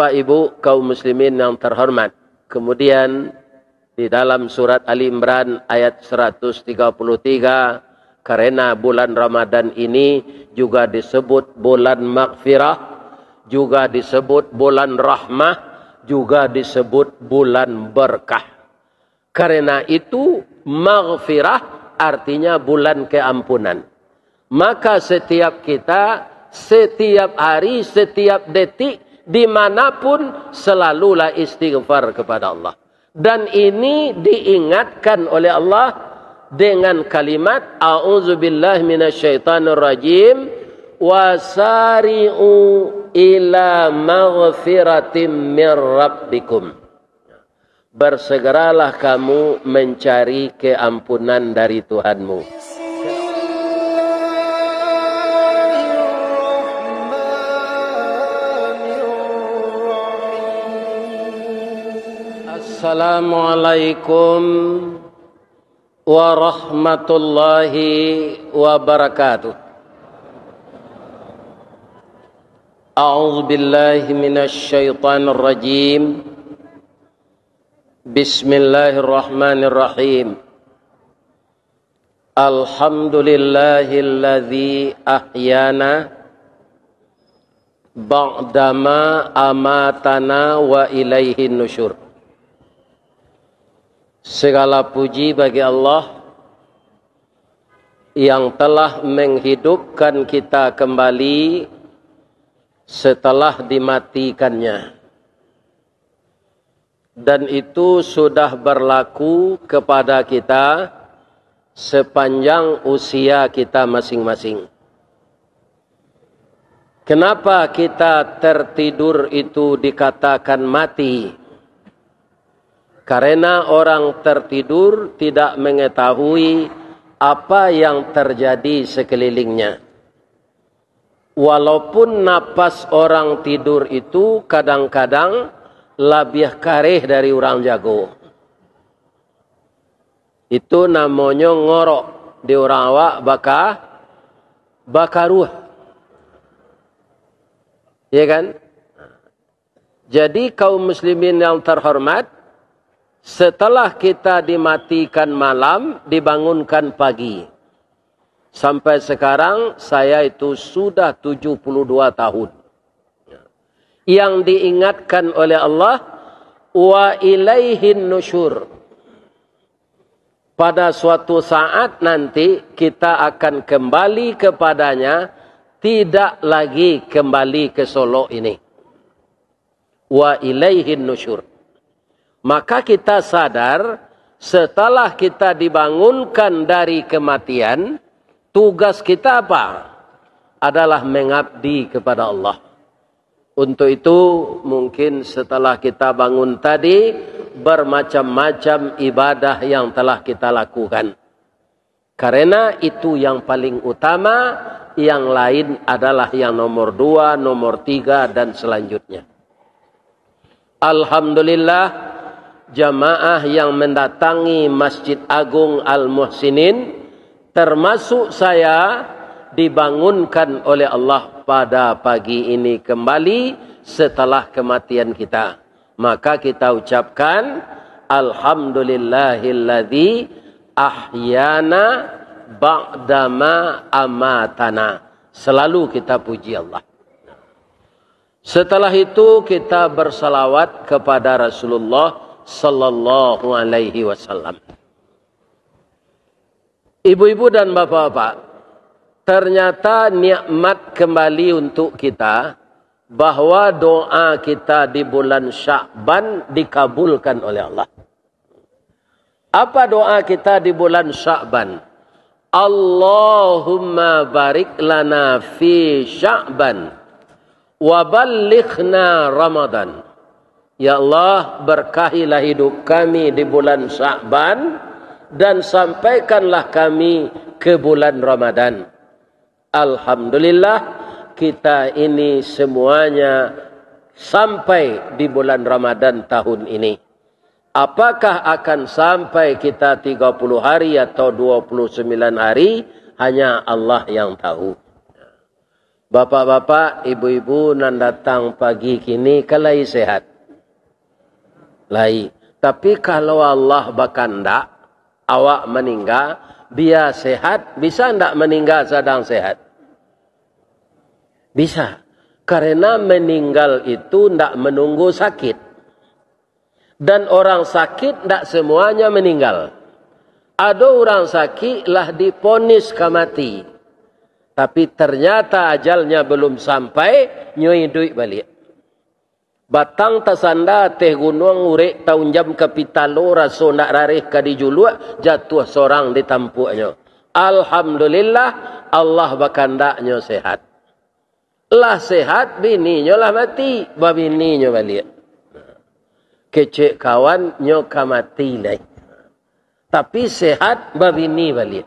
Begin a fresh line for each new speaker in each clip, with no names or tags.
Bapak Ibu kaum muslimin yang terhormat. Kemudian di dalam surat Ali Imran ayat 133 karena bulan Ramadan ini juga disebut bulan maghfirah, juga disebut bulan rahmah, juga disebut bulan berkah. Karena itu maghfirah artinya bulan keampunan. Maka setiap kita, setiap hari, setiap detik dimanapun selalulah istighfar kepada Allah. Dan ini diingatkan oleh Allah dengan kalimat A'udzu billahi minasyaitonir rajim sariu ila maghfiratin mir rabbikum. Bersegeralah kamu mencari keampunan dari Tuhanmu. Yes. Assalamualaikum warahmatullahi wabarakatuh. A'udzu billahi minasy syaithanir rajim. Bismillahirrahmanirrahim. Alhamdulillahilladzi ahyana ba'dama amatana wa ilaihin nusyur. Segala puji bagi Allah yang telah menghidupkan kita kembali setelah dimatikannya. Dan itu sudah berlaku kepada kita sepanjang usia kita masing-masing. Kenapa kita tertidur itu dikatakan mati? Karena orang tertidur tidak mengetahui apa yang terjadi sekelilingnya. Walaupun napas orang tidur itu kadang-kadang lebih karih dari orang jago. Itu namanya ngorok di orang awak baka bakaruh. Ya kan? Jadi kaum muslimin yang terhormat setelah kita dimatikan malam, dibangunkan pagi. Sampai sekarang saya itu sudah 72 tahun. Yang diingatkan oleh Allah, wa ilaihin nusyur. Pada suatu saat nanti kita akan kembali kepadanya, tidak lagi kembali ke Solo ini. Wa ilaihin nusyur. Maka kita sadar setelah kita dibangunkan dari kematian, tugas kita apa? Adalah mengabdi kepada Allah. Untuk itu mungkin setelah kita bangun tadi bermacam-macam ibadah yang telah kita lakukan. Karena itu yang paling utama, yang lain adalah yang nomor dua, nomor tiga, dan selanjutnya. Alhamdulillah, jamaah yang mendatangi Masjid Agung Al-Muhsinin termasuk saya dibangunkan oleh Allah pada pagi ini kembali setelah kematian kita. Maka kita ucapkan Alhamdulillahilladzi ahyana ba'dama amatana. Selalu kita puji Allah. Setelah itu kita bersalawat kepada Rasulullah sallallahu alaihi wasallam. Ibu-ibu dan bapak-bapak, ternyata nikmat kembali untuk kita bahwa doa kita di bulan Sya'ban dikabulkan oleh Allah. Apa doa kita di bulan Sya'ban? Allahumma barik lana fi Sya'ban wa ballighna Ramadan. Ya Allah berkahilah hidup kami di bulan Sya'ban dan sampaikanlah kami ke bulan Ramadan. Alhamdulillah kita ini semuanya sampai di bulan Ramadan tahun ini. Apakah akan sampai kita 30 hari atau 29 hari hanya Allah yang tahu. Bapak-bapak, ibu-ibu nan datang pagi kini kalai sehat lain. Tapi kalau Allah bakanda awak meninggal, dia sehat, bisa ndak meninggal sedang sehat? Bisa. Karena meninggal itu ndak menunggu sakit. Dan orang sakit ndak semuanya meninggal. Ada orang sakit lah diponis kamati. Tapi ternyata ajalnya belum sampai, nyui duit balik. Batang tasanda teh gunung urek taunjam kapitalo raso nak rarih kadi juluak jatuh seorang di tampuknya. Alhamdulillah Allah bakandaknya sehat. Lah sehat bininya lah mati. Babininya balik. Kecik kawan nyoka mati lah. Tapi sehat babini balik.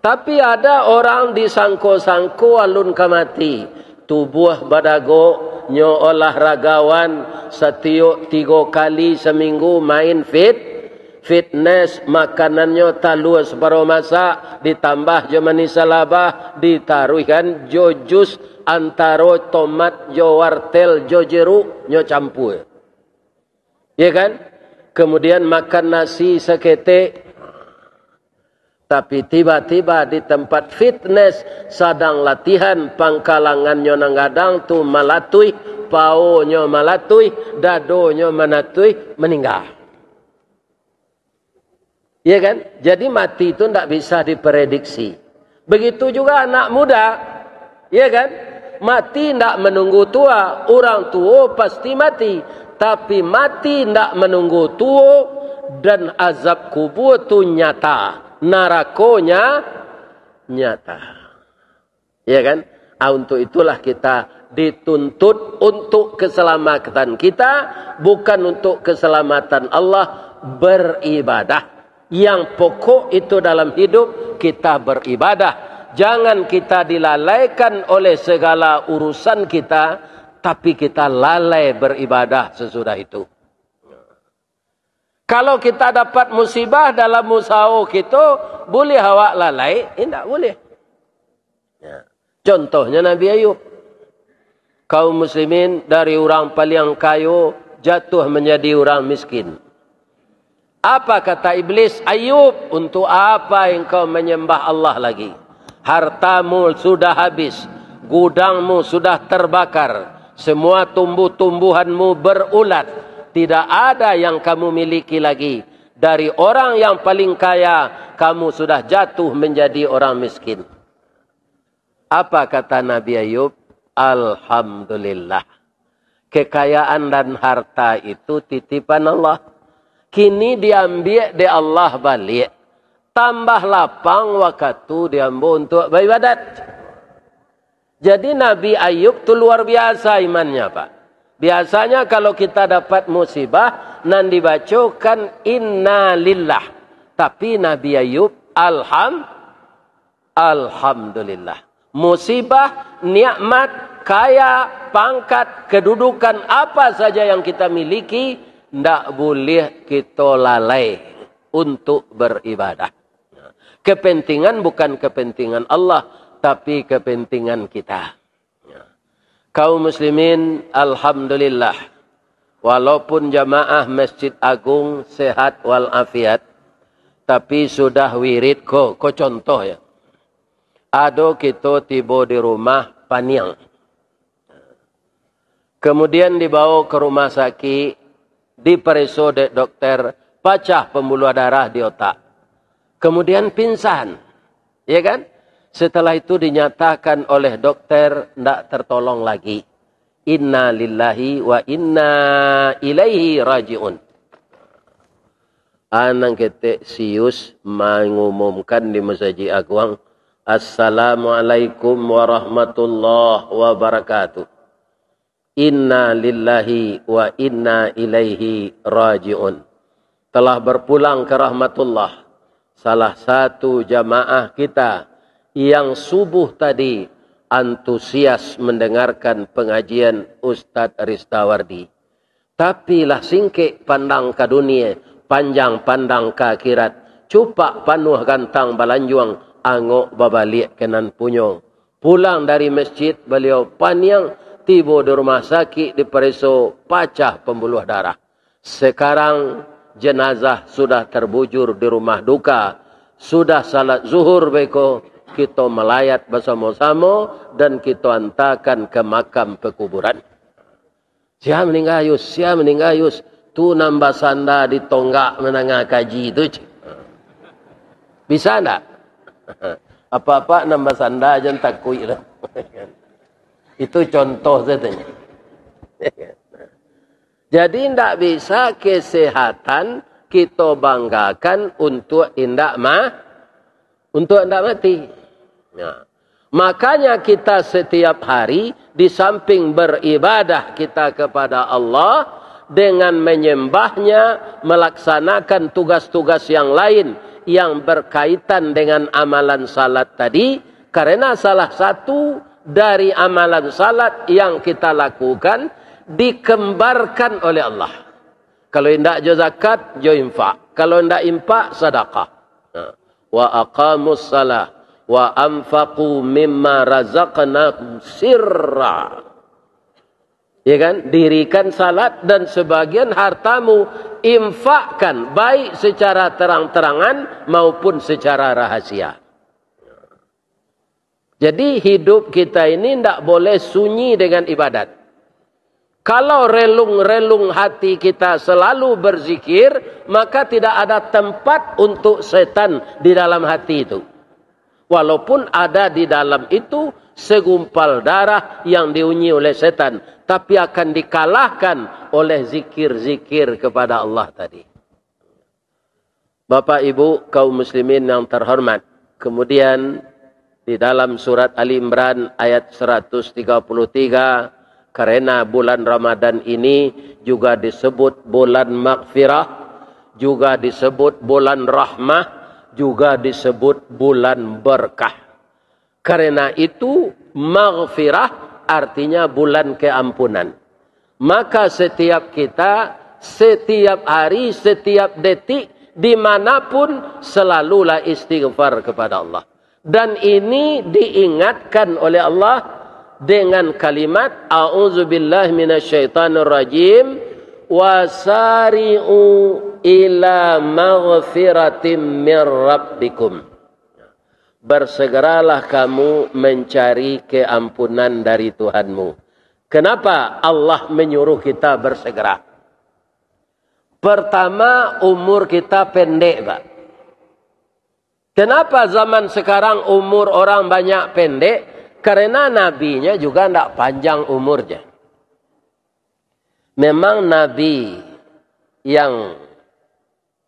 Tapi ada orang disangko-sangko alun kamati. Tubuh badagok nyo olahragawan setio tiga kali seminggu main fit fitness makanannya talus separuh masa ditambah jo manis labah ditaruhkan jo jus antaro tomat jo wartel jo jeruk nyo campur ya kan kemudian makan nasi seketek Tapi tiba-tiba di tempat fitness sedang latihan pangkalangannya nanggadang tu malatui, paonyo malatui, dadonyo manatui meninggal. Iya kan? Jadi mati itu tidak bisa diprediksi. Begitu juga anak muda. Iya kan? Mati tidak menunggu tua. Orang tua pasti mati. Tapi mati tidak menunggu tua. Dan azab kubur itu nyata narakonya nyata. Ya kan? Ah, untuk itulah kita dituntut untuk keselamatan kita, bukan untuk keselamatan Allah beribadah. Yang pokok itu dalam hidup kita beribadah. Jangan kita dilalaikan oleh segala urusan kita, tapi kita lalai beribadah sesudah itu. Kalau kita dapat musibah dalam musawo kita, boleh awak lalai? Eh, Tidak boleh. Ya. Contohnya Nabi Ayub. Kaum muslimin dari orang paling kayu jatuh menjadi orang miskin. Apa kata Iblis Ayub? Untuk apa engkau menyembah Allah lagi? Hartamu sudah habis. Gudangmu sudah terbakar. Semua tumbuh-tumbuhanmu berulat. tidak ada yang kamu miliki lagi. Dari orang yang paling kaya, kamu sudah jatuh menjadi orang miskin. Apa kata Nabi Ayub? Alhamdulillah. Kekayaan dan harta itu titipan Allah. Kini diambil di Allah balik. Tambah lapang waktu diambil untuk beribadat. Jadi Nabi Ayub itu luar biasa imannya Pak. Biasanya kalau kita dapat musibah, nan dibacakan inna lillah. Tapi Nabi Ayub, alham, alhamdulillah. Musibah, nikmat, kaya, pangkat, kedudukan, apa saja yang kita miliki, ndak boleh kita lalai untuk beribadah. Kepentingan bukan kepentingan Allah, tapi kepentingan kita. Kaum muslimin alhamdulillah. Walaupun jamaah Masjid Agung sehat walafiat. Tapi sudah wirid ko. Ko contoh ya. Ado kita tiba di rumah panjang. Kemudian dibawa ke rumah sakit. Diperiksa dokter. Pacah pembuluh darah di otak. Kemudian pingsan. Ya kan? Setelah itu dinyatakan oleh dokter tidak tertolong lagi. Inna lillahi wa inna ilaihi rajiun. Anang ketek sius mengumumkan di Masjid Agung. Assalamualaikum warahmatullahi wabarakatuh. Inna lillahi wa inna ilaihi rajiun. Telah berpulang ke rahmatullah. Salah satu jamaah kita yang subuh tadi antusias mendengarkan pengajian Ustaz Ristawardi. Tapi lah singkik pandang ke dunia, panjang pandang ke akhirat. Cupak panuh gantang balanjuang, angok babalik kenan punyong Pulang dari masjid, beliau panjang, tiba di rumah sakit, diperiso, pacah pembuluh darah. Sekarang, jenazah sudah terbujur di rumah duka. Sudah salat zuhur, beko. kita melayat bersama-sama dan kita antarkan ke makam pekuburan. meninggal Yus, ninggayus, meninggal Yus, Tu nambah sanda di tonggak menengah kaji itu. Bisa enggak? Apa-apa nambah sanda aja tak takui lah. itu contoh saya tanya. Jadi tidak bisa kesehatan kita banggakan untuk indak mah untuk tidak mati. Nah, makanya kita setiap hari di samping beribadah kita kepada Allah dengan menyembahnya melaksanakan tugas-tugas yang lain yang berkaitan dengan amalan salat tadi karena salah satu dari amalan salat yang kita lakukan dikembarkan oleh Allah. Kalau tidak jo zakat, jo infak. Kalau tidak infak, sedekah. Nah. Ya. Wa aqamus salah wa amfaku mimma razaqnakum sirra ya kan dirikan salat dan sebagian hartamu infakkan baik secara terang-terangan maupun secara rahasia jadi hidup kita ini tidak boleh sunyi dengan ibadat kalau relung-relung hati kita selalu berzikir, maka tidak ada tempat untuk setan di dalam hati itu. Walaupun ada di dalam itu segumpal darah yang diunyi oleh setan. Tapi akan dikalahkan oleh zikir-zikir kepada Allah tadi. Bapak Ibu kaum muslimin yang terhormat. Kemudian di dalam surat Ali Imran ayat 133 karena bulan Ramadan ini juga disebut bulan maghfirah, juga disebut bulan rahmah, juga disebut bulan berkah. Karena itu maghfirah artinya bulan keampunan. Maka setiap kita, setiap hari, setiap detik, dimanapun selalulah istighfar kepada Allah. Dan ini diingatkan oleh Allah dengan kalimat A'udzubillah wasari'u ila maghfiratim rabbikum bersegeralah kamu mencari keampunan dari Tuhanmu. Kenapa Allah menyuruh kita bersegera? Pertama, umur kita pendek, Pak. Kenapa zaman sekarang umur orang banyak pendek? Karena nabinya juga tidak panjang umurnya. Memang nabi yang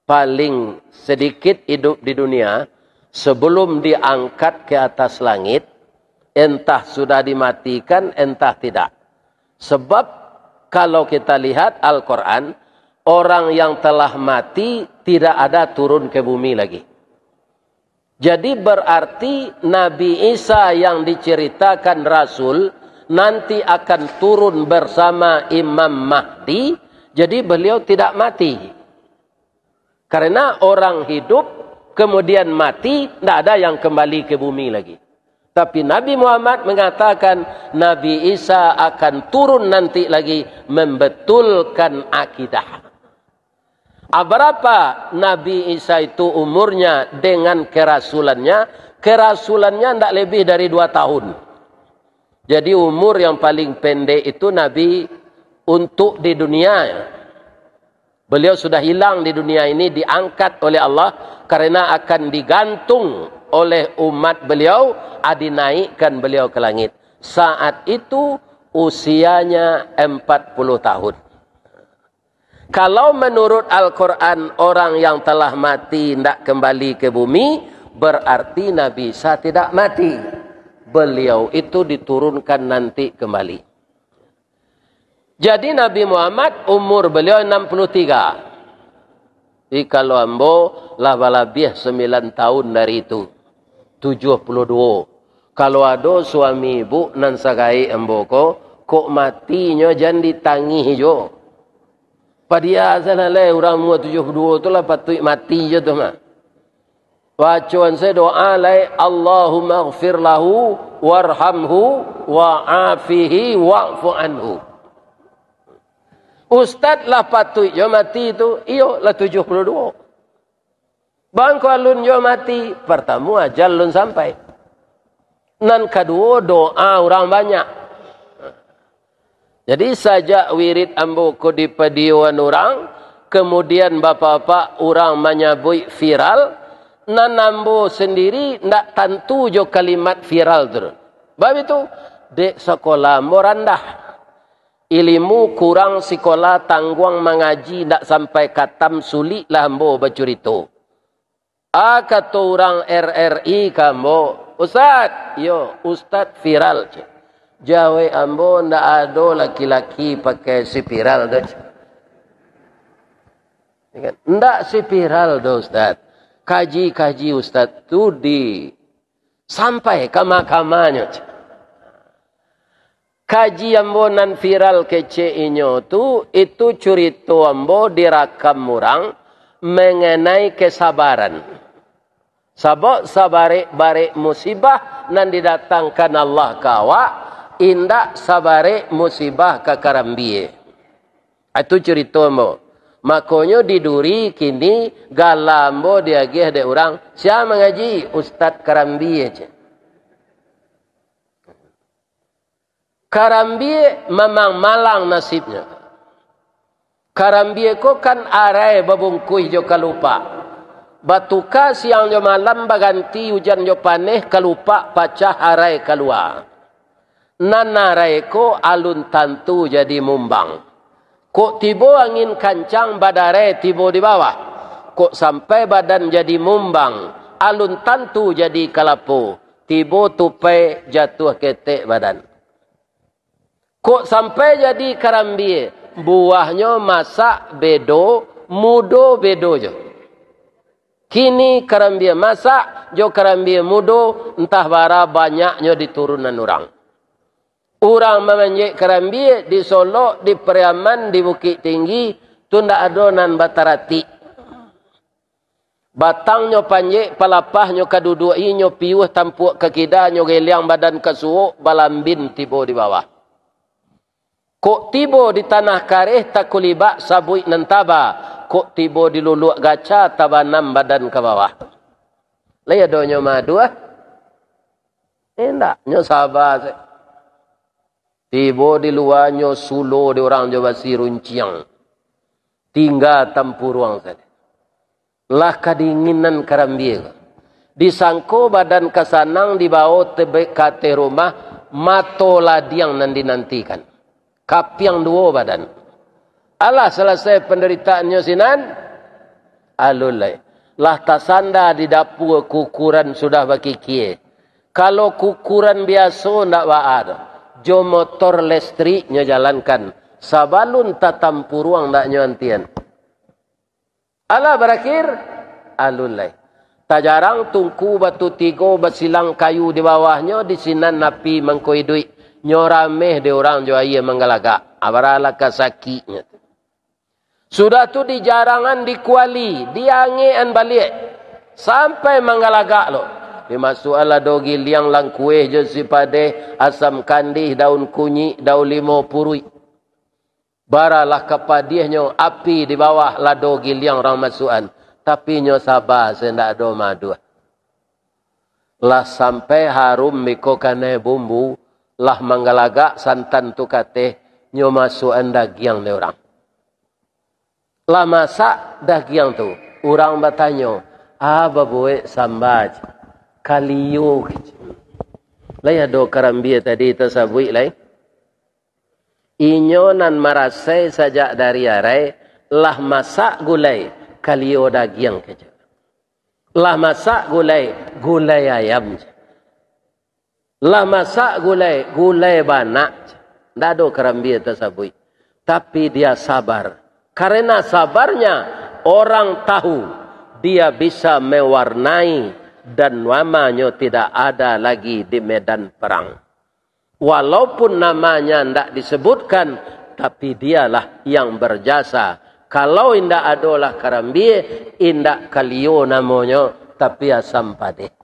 paling sedikit hidup di dunia sebelum diangkat ke atas langit entah sudah dimatikan entah tidak sebab kalau kita lihat Al-Qur'an orang yang telah mati tidak ada turun ke bumi lagi jadi berarti Nabi Isa yang diceritakan Rasul nanti akan turun bersama Imam Mahdi jadi beliau tidak mati karena orang hidup kemudian mati, tidak ada yang kembali ke bumi lagi. Tapi Nabi Muhammad mengatakan Nabi Isa akan turun nanti lagi membetulkan akidah. Ah, berapa Nabi Isa itu umurnya dengan kerasulannya? Kerasulannya tidak lebih dari dua tahun. Jadi umur yang paling pendek itu Nabi untuk di dunia Beliau sudah hilang di dunia ini diangkat oleh Allah karena akan digantung oleh umat beliau adinaikkan beliau ke langit. Saat itu usianya 40 tahun. Kalau menurut Al-Quran orang yang telah mati tidak kembali ke bumi berarti Nabi Isa tidak mati. Beliau itu diturunkan nanti kembali. Jadi Nabi Muhammad umur beliau 63. Di Kalombo laba-labih 9 tahun dari itu. 72. Kalau ada suami ibu nan sagai emboko kok matinya jan ditangi hijau. Padia sana le orang mua 72 tu lah patut mati je tu mah. Bacaan saya doa lai Allahumma ghafir lahu warhamhu wa'afihi wa'fu anhu. Ustaz lah patut yo mati itu, iyo lah 72. Bangku alun yo mati, pertama aja sampai. Nan kedua doa orang banyak. Jadi saja wirid ambuku di pediwan orang, kemudian bapak-bapak orang menyabui viral, nan ambu sendiri ndak tentu jo kalimat viral turun. Bab itu dek sekolah morandah Ilmu kurang sekolah tangguang mengaji tak sampai katam sulit lah mbo bacurito. Akatu orang RRI kamu. Ustaz, yo, Ustaz viral je. Jawa ambo ndak ada laki-laki pakai si viral dah. Ya kan? Ndak si viral dah Ustaz. Kaji-kaji Ustaz tu di sampai ke mahkamahnya. Kaji ambonan viral kece inyo tu itu cerita ambo dirakam murang mengenai kesabaran. Sabok sabare bare musibah nan didatangkan Allah kawa indak sabare musibah kakarambie. Itu cerita ambo. Makonyo diduri kini galambo diagih de orang. Siapa mengaji Ustad Karambie cek. Karambie memang malang nasibnya. Karambie ko kan arai babungkui jo kalupa. Batuka siang jo malam baganti hujan jo paneh kalupa pacah arai kalua. Nanarai ko alun tantu jadi mumbang. Kok tibo angin kancang badarai tibo di bawah. Kok sampai badan jadi mumbang. Alun tantu jadi kalapo tibo tupai jatuh ketek badan. Kok sampai jadi karambie. Buahnya masak bedo, mudo bedo je. Kini karambie masak, jo karambie mudo, entah bara banyaknya di turunan orang. Orang memanjik karambie di Solo, di Periaman, di Bukit Tinggi, tunda adonan batarati. Batangnya panjik, palapahnya kaduduknya, piuh tampuk kekidahnya, geliang badan kesuuk, balambin tiba di bawah. Kok tibo di tanah kareh tak kulibak sabui nentaba, Kok tibo di luluak gaca tabanam badan ke bawah. Lai ada ya, nyo madu ah. Eh tak, nyo sabar. Tiba di luar nyo sulo di orang jawa si runciang. Tinggal tempur ruang saja. Lah kadinginan karambil. Disangko badan kasanang di bawah tebek kate rumah. Mato ladiang nanti nantikan. kan kapiang dua badan. Alah selesai penderitaannya sinan, alulai. Lah tasanda di dapur kukuran sudah berkikir. Kalau kukuran biasa tidak baat, jo motor listriknya jalankan. Sabalun tatampu ruang tak nyantian. Alah berakhir, alulai. Tak jarang tungku batu tiga bersilang kayu di bawahnya di sinan napi mengkoi duit nyorameh dia orang jua ia menggelagak. Abarala kasakinya. Sudah tu di jarangan di kuali, di angin balik. Sampai menggelagak lo. Di ala dogi liang lang kuih je sipade, asam kandi daun kunyi daun limau purui. Baralah kepadihnya api di bawah lado giliang orang Tapi nyo sabah sendak do madu. Lah sampai harum miko bumbu. lah manggalaga santan tukate nyomasu yang leorang. orang. Lama dah giang tu orang batanyo aba ah, boe sambaj kaliyo laya do karambia ya tadi tasabui lai inyonan marasai saja dari arai lah masak gulai kaliyo dagiang keja lah masak gulai gulai ayam Lama masak gulai, gulai bana. Tidak ada kerambia tersebut. Tapi dia sabar. Karena sabarnya orang tahu dia bisa mewarnai dan namanya tidak ada lagi di medan perang. Walaupun namanya tidak disebutkan, tapi dialah yang berjasa. Kalau indah adalah karambie, indah kalio namanya, tapi asam padeh.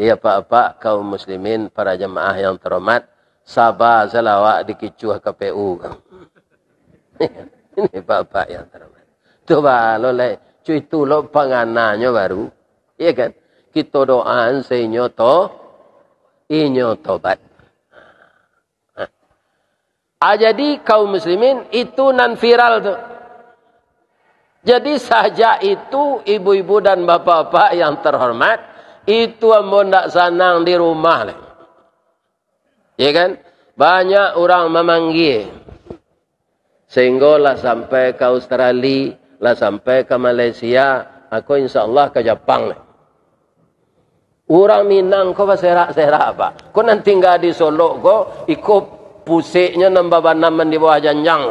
Jadi apa-apa kaum muslimin para jemaah yang terhormat sabar selawat dikicuah KPU. Ini bapak yang terhormat. Coba lo le cuy itu lo pengananya baru. Iya kan? Kita doaan seinyo to inyo tobat. Ah, ah. ah, jadi kaum muslimin itu nan viral tuh. Jadi saja itu ibu-ibu dan bapak-bapak yang terhormat Itu ambon tak senang di rumah lah. Ya kan? Banyak orang memanggil. Sehingga lah sampai ke Australia, lah sampai ke Malaysia, aku insya Allah ke Jepang lah. Orang Minang kau berserak-serak apa? Kau nanti tinggal di Solo kau, ikut pusiknya nambah banaman di bawah janjang.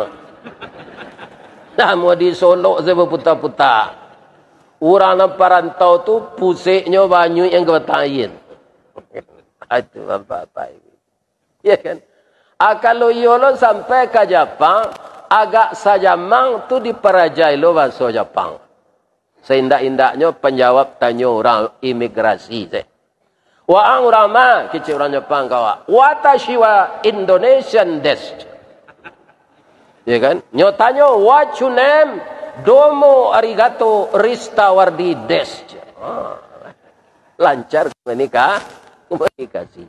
Dah mau di Solo saya berputar-putar. Urang parantau tu pusiknya banyak yang kebetain. Itu apa-apa ini. Ya kan? Akalo ah, yolo iya sampai ke Jepang, agak saja mang tu diperajai lo bahasa Jepang. Seindah-indahnya penjawab tanya orang imigrasi. Saya. Wa ang urama kecil orang Jepang kawa. Watashi wa Indonesian desu. Ya kan? Nyotanya what your name? Domo arigato rista wardi des. Ah, lancar menikah, komunikasi.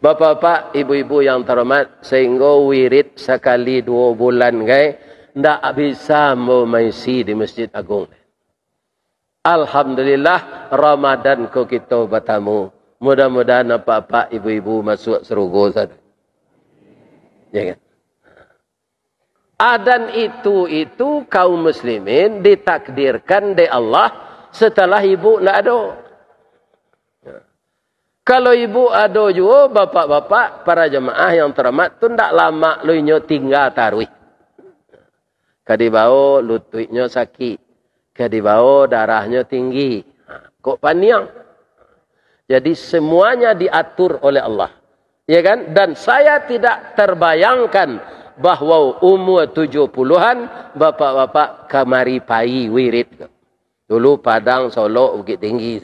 Bapak-bapak, ibu-ibu yang terhormat, sehingga wirid sekali dua bulan gay, ndak bisa memaisi di Masjid Agung. Alhamdulillah Ramadan ko kita bertamu. Mudah-mudahan apa-apa ibu-ibu masuk serugo sana. Ya kan? Adan itu itu kaum muslimin ditakdirkan di Allah setelah ibu nak ada. Ya. Kalau ibu ada juga, bapak-bapak, para jemaah yang teramat, tu tidak lama lu tinggal tarwih. Kadibau lututnya sakit. Kadibau darahnya tinggi. Ha, kok paniang? Jadi semuanya diatur oleh Allah. Ya kan? Dan saya tidak terbayangkan bahawa umur tujuh puluhan, bapak-bapak kemari payi wirid. Dulu padang, solok, bukit tinggi.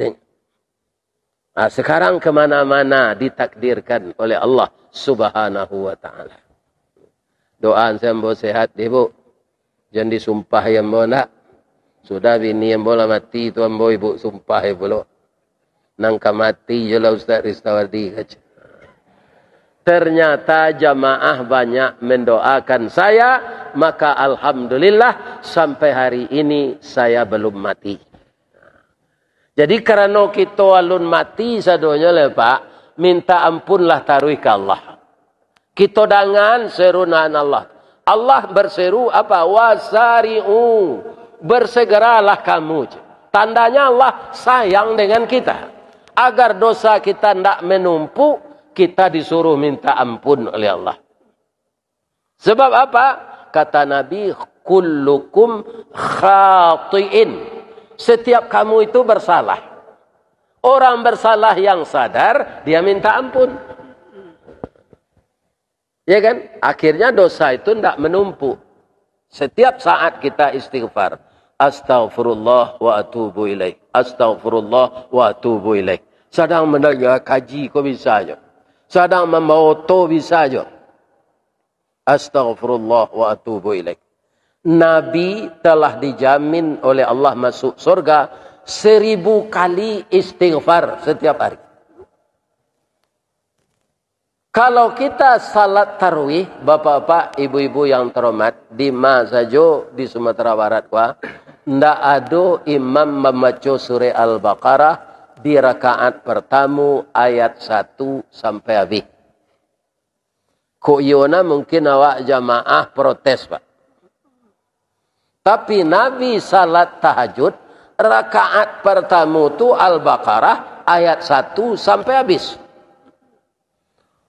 Nah, sekarang ke mana-mana ditakdirkan oleh Allah subhanahu wa ta'ala. Doa saya mau sehat, ibu. Jangan disumpah yang mau nak. Sudah bini yang mula mati, tuan mau ibu sumpah ibu lo. Nangka mati je lah Ustaz Ristawardi kacau. Ternyata jamaah banyak mendoakan saya, maka alhamdulillah sampai hari ini saya belum mati. Jadi karena kita alun mati sadonya le Pak, minta ampunlah taruh ke Allah. Kita dangan serunan Allah. Allah berseru apa? Wasari'u. Bersegeralah kamu. Tandanya Allah sayang dengan kita. Agar dosa kita tidak menumpuk, kita disuruh minta ampun oleh Allah. Sebab apa? Kata Nabi, kullukum khati'in. Setiap kamu itu bersalah. Orang bersalah yang sadar, dia minta ampun. Ya kan? Akhirnya dosa itu tidak menumpuk. Setiap saat kita istighfar. Astaghfirullah wa atubu ilaih. Astaghfirullah wa atubu ilaih. Sedang mendengar kaji kok bisa aja. Sedang membawa tobi saja. Astaghfirullah wa atubu ilaik. Nabi telah dijamin oleh Allah masuk surga seribu kali istighfar setiap hari. Kalau kita salat tarwih, bapak-bapak, ibu-ibu yang terhormat, di Masajo, di Sumatera Barat, wah, ndak ada imam membaca surah Al-Baqarah, di rakaat pertama ayat 1 sampai habis. Kuyona iya, mungkin awak jamaah protes pak. Tapi Nabi salat tahajud rakaat pertama tu Al-Baqarah ayat 1 sampai habis.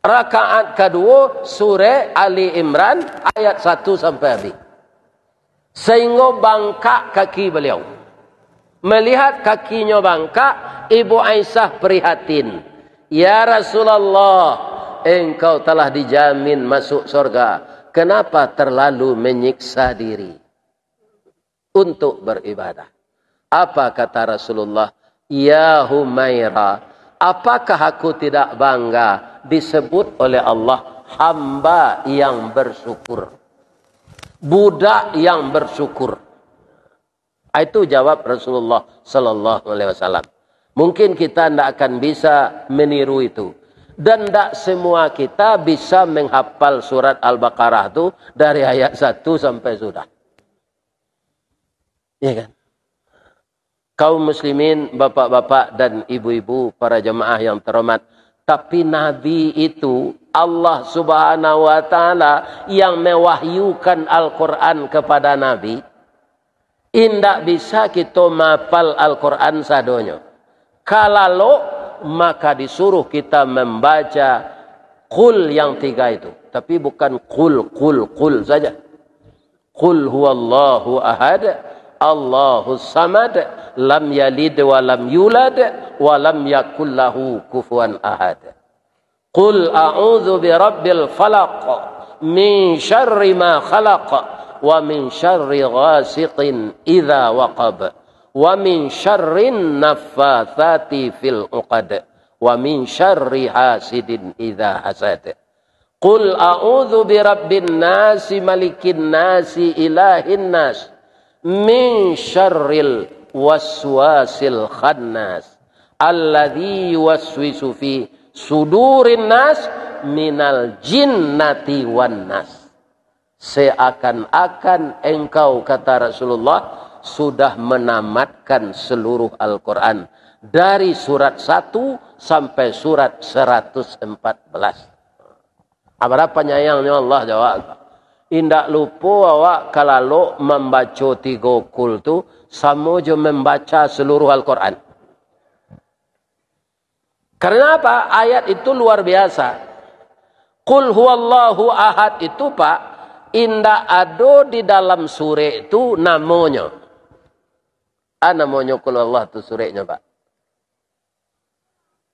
Rakaat kedua surah Ali Imran ayat 1 sampai habis. Sehingga bangkak kaki beliau. Melihat kakinya bangka, Ibu Aisyah prihatin. Ya Rasulullah, engkau telah dijamin masuk surga. Kenapa terlalu menyiksa diri untuk beribadah? Apa kata Rasulullah? Ya Humaira, apakah aku tidak bangga disebut oleh Allah hamba yang bersyukur? Budak yang bersyukur. Ah, itu jawab Rasulullah Sallallahu Alaihi Wasallam. Mungkin kita tidak akan bisa meniru itu. Dan tidak semua kita bisa menghafal surat Al-Baqarah itu dari ayat 1 sampai sudah. Iya kan? Kaum muslimin, bapak-bapak dan ibu-ibu, para jemaah yang terhormat. Tapi Nabi itu Allah subhanahu wa ta'ala yang mewahyukan Al-Quran kepada Nabi Indak bisa kita mapal Al-Quran sadonyo. Kalau maka disuruh kita membaca kul yang tiga itu. Tapi bukan kul, kul, kul saja. Kul huwallahu ahad. Allahu samad. Lam yalid wa lam yulad. Wa lam yakullahu kufuan ahad. Kul a'udhu bi rabbil falaq. Min syarri ma khalaq ومن شر غاسق إذا وقب ومن شر النفاثات في العقد ومن شر حاسد إذا حسد قل أعوذ برب الناس ملك الناس إله الناس من شر الوسواس الخناس الذي يوسوس في صدور الناس من الجنة والناس Seakan-akan engkau kata Rasulullah sudah menamatkan seluruh Al-Quran. Dari surat 1 sampai surat 114. Apa penyayangnya Allah jawab. Indak lupa awak kalau membaca tiga kul tu sama je membaca seluruh Al-Quran. Karena apa? Ayat itu luar biasa. Kulhu huwallahu ahad itu pak inda ado di dalam surat itu namanya. Ah namanya kalau Allah tu surenya pak.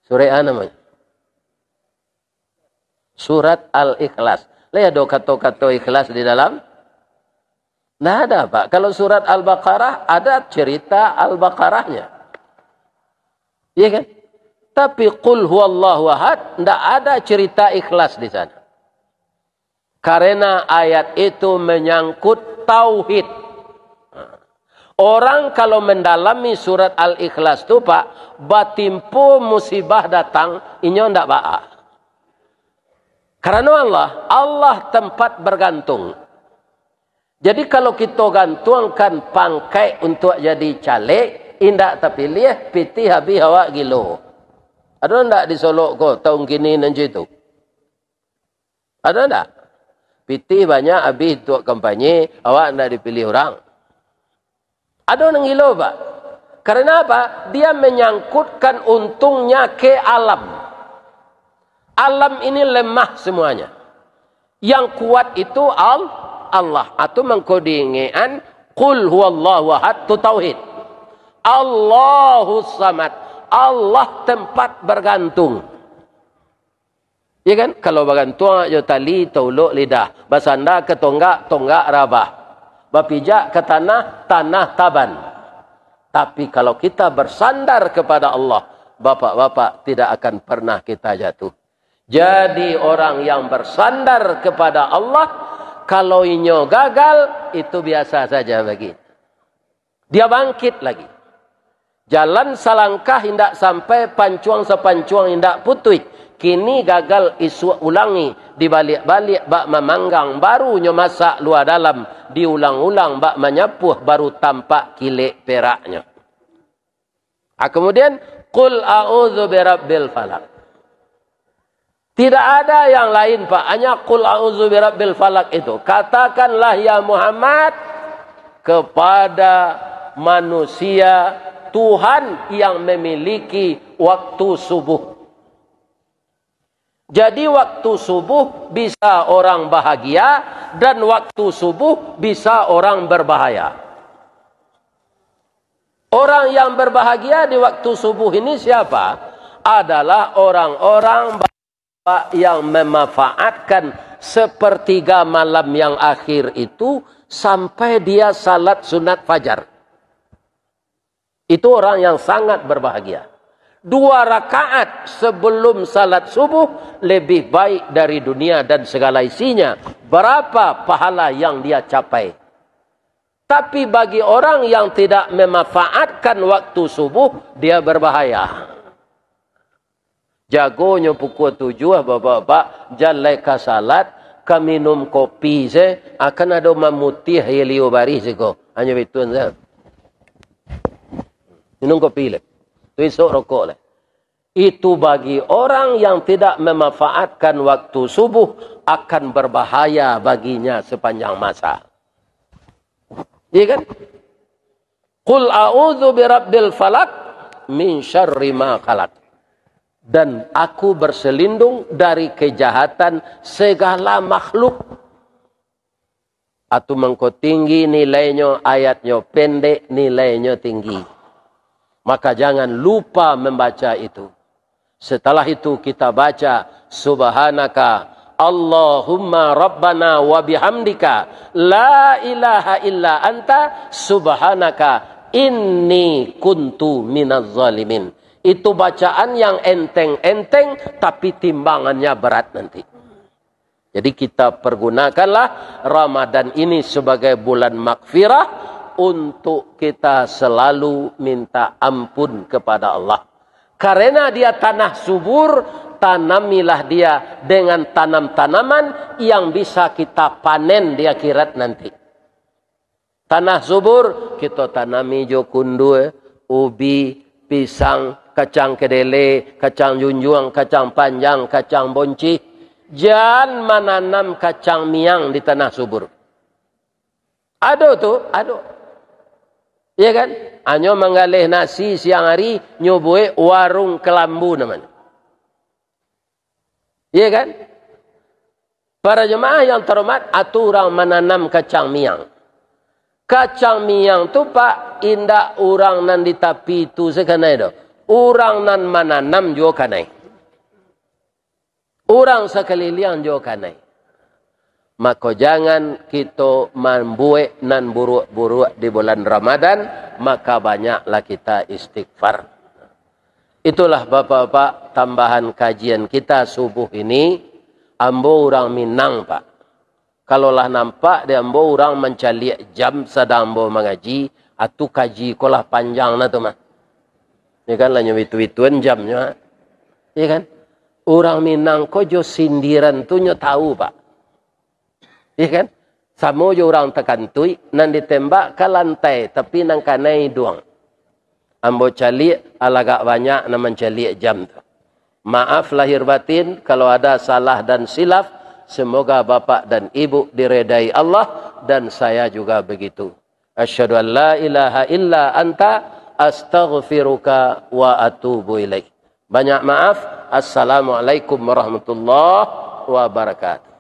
Surat apa namanya. Surat Al-Ikhlas. Lihat ada kata-kata ikhlas di dalam. Tidak nah, ada pak. Kalau surat Al-Baqarah ada cerita Al-Baqarahnya. Iya kan? Tapi qul huwallahu ahad. Tidak ada cerita ikhlas di sana. Karena ayat itu menyangkut tauhid. Orang kalau mendalami surat Al-Ikhlas itu Pak, batimpu musibah datang, inyo ndak ba'a. Karena Allah, Allah tempat bergantung. Jadi kalau kita gantungkan pangkai untuk jadi caleg, indak terpilih, piti habis hawa gilo. Ada ndak di Solo kok, tahun kini nanti itu? Ada ndak? Piti banyak habis itu kampanye, awak nak dipilih orang. Ada orang Pak. Karena apa? Dia menyangkutkan untungnya ke alam. Alam ini lemah semuanya. Yang kuat itu al Allah atau mengkodingan qul huwallahu ahad tu tauhid. Allahu samad. Allah tempat bergantung. Ya kan? Kalau barang tua yo tali tauluk lidah. Basanda ke tonggak, tonggak rabah. Bapijak ke tanah, tanah taban. Tapi kalau kita bersandar kepada Allah, bapak-bapak tidak akan pernah kita jatuh. Jadi orang yang bersandar kepada Allah, kalau inyo gagal, itu biasa saja bagi. Dia bangkit lagi. Jalan salangkah hendak sampai pancuang sepancuang hendak putih. Kini gagal isu ulangi dibalik-balik bak memanggang baru masak luar dalam diulang-ulang bak menyapuh baru tampak kilik peraknya. Ah, kemudian kul a'udzu birabbil falak. Tidak ada yang lain Pak, hanya kul a'udzu birabbil falak itu. Katakanlah ya Muhammad kepada manusia Tuhan yang memiliki waktu subuh. Jadi waktu subuh bisa orang bahagia dan waktu subuh bisa orang berbahaya. Orang yang berbahagia di waktu subuh ini siapa? Adalah orang-orang yang memanfaatkan sepertiga malam yang akhir itu sampai dia salat sunat fajar. Itu orang yang sangat berbahagia. Dua rakaat sebelum salat subuh lebih baik dari dunia dan segala isinya. Berapa pahala yang dia capai? Tapi bagi orang yang tidak memanfaatkan waktu subuh, dia berbahaya. Jagonya pukul tujuh, ah, bapak-bapak, jaleka salat, minum kopi se, akan ah, ada mamutih heliobari seko. Hanya itu saja minum kopi lah. Besok rokok lah. Itu bagi orang yang tidak memanfaatkan waktu subuh akan berbahaya baginya sepanjang masa. Iya kan? Qul a'udzu birabbil falak min syarri ma khalaq. Dan aku berselindung dari kejahatan segala makhluk. Atau mengko tinggi nilainya, ayatnya pendek, nilainya tinggi. Maka jangan lupa membaca itu. Setelah itu kita baca subhanaka Allahumma rabbana wa bihamdika la ilaha illa anta subhanaka inni kuntu minaz zalimin. Itu bacaan yang enteng-enteng tapi timbangannya berat nanti. Jadi kita pergunakanlah Ramadan ini sebagai bulan makfirah untuk kita selalu minta ampun kepada Allah. Karena dia tanah subur, tanamilah dia dengan tanam-tanaman yang bisa kita panen di akhirat nanti. Tanah subur, kita tanami jokundu, eh. ubi, pisang, kacang kedele, kacang junjuang, kacang panjang, kacang bonci. Jangan menanam kacang miang di tanah subur. Ada tuh, ada. Iya kan? hanya manggaleh nasi siang hari nyobue warung kelambu namanya. Iya kan? Para jemaah yang terhormat aturan menanam kacang miang. Kacang miang tu pak indah orang nan tapi tu sekena itu. Orang nan menanam juga kanai. Orang sekeliling juga kanai maka jangan kita membuat nan buruk-buruk di bulan Ramadan, maka banyaklah kita istighfar. Itulah Bapak-Bapak tambahan kajian kita subuh ini. Ambo orang Minang Pak. Kalaulah nampak dia ambo orang mencari jam sedang ambo mengaji. atau kaji kolah panjang lah tu mah. Ya kan lah itu-ituan jamnya. Ya kan? Orang Minang kojo sindiran tu nyo tahu Pak. Iya kan? Sama je orang terkantui, nan ditembak ke lantai, tapi nang kanai doang. Ambo cali alagak banyak nang mencali jam tu. Maaf lahir batin, kalau ada salah dan silaf, semoga bapak dan ibu diredai Allah, dan saya juga begitu. Asyhadu an la ilaha illa anta astaghfiruka wa atubu ilaik. Banyak maaf. Assalamualaikum warahmatullahi wabarakatuh.